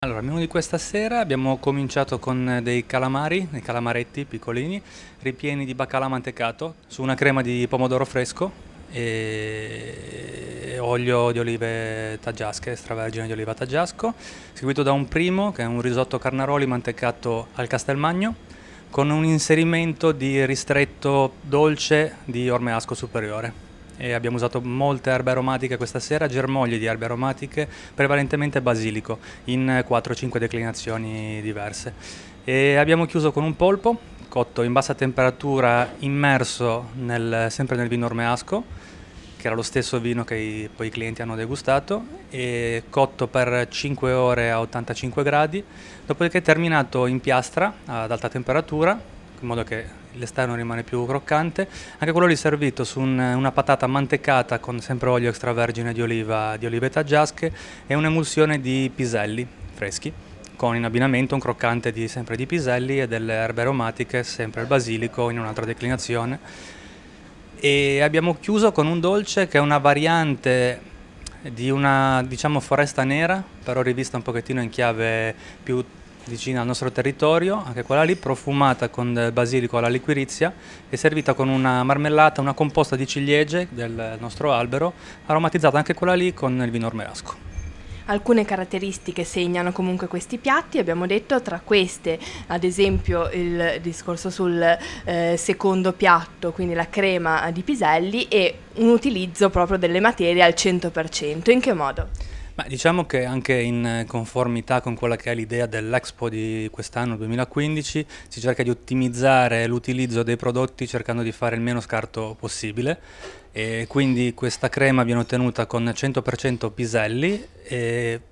Allora, al menù di questa sera abbiamo cominciato con eh, dei calamari, dei calamaretti piccolini, ripieni di baccalà mantecato su una crema di pomodoro fresco e olio di olive taggiasche, stravergine di oliva taggiasco, seguito da un primo che è un risotto carnaroli mantecato al castelmagno con un inserimento di ristretto dolce di ormeasco superiore e abbiamo usato molte erbe aromatiche questa sera, germogli di erbe aromatiche, prevalentemente basilico, in 4-5 declinazioni diverse. E abbiamo chiuso con un polpo cotto in bassa temperatura, immerso nel, sempre nel vino ormeasco, che era lo stesso vino che i, poi i clienti hanno degustato, e cotto per 5 ore a 85 gradi, dopodiché terminato in piastra ad alta temperatura in modo che l'esterno rimane più croccante. Anche quello lì servito su un, una patata mantecata con sempre olio extravergine di oliva, di olive taggiasche e un'emulsione di piselli freschi con in abbinamento un croccante di, sempre di piselli e delle erbe aromatiche, sempre il basilico in un'altra declinazione. E abbiamo chiuso con un dolce che è una variante di una diciamo, foresta nera, però rivista un pochettino in chiave più vicina al nostro territorio, anche quella lì, profumata con del basilico alla liquirizia e servita con una marmellata, una composta di ciliegie del nostro albero, aromatizzata anche quella lì con il vino ormerasco. Alcune caratteristiche segnano comunque questi piatti, abbiamo detto tra queste ad esempio il discorso sul eh, secondo piatto, quindi la crema di piselli e un utilizzo proprio delle materie al 100%. In che modo? Ma diciamo che anche in conformità con quella che è l'idea dell'Expo di quest'anno, 2015, si cerca di ottimizzare l'utilizzo dei prodotti cercando di fare il meno scarto possibile e quindi questa crema viene ottenuta con 100% piselli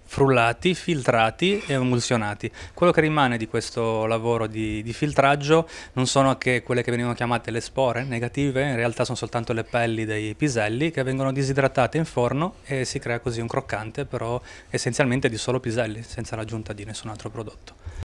frullati, filtrati e emulsionati. Quello che rimane di questo lavoro di, di, filtraggio non sono che quelle che venivano chiamate le spore negative, in realtà sono soltanto le pelli dei piselli che vengono disidratate in forno e si crea così un croccante però essenzialmente di solo piselli, senza l'aggiunta di nessun altro prodotto.